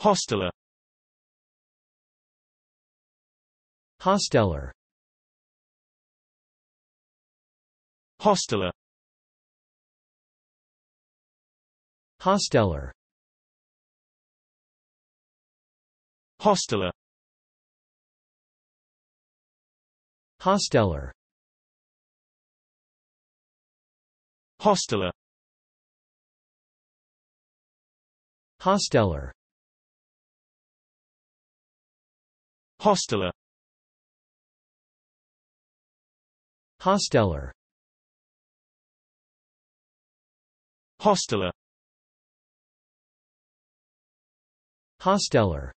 Hosteller. Hosteller Hosteller. Hosteller Hosteller. Hosteller Hosteler Hosteller Hosteler Hosteller Hosteler Hosteller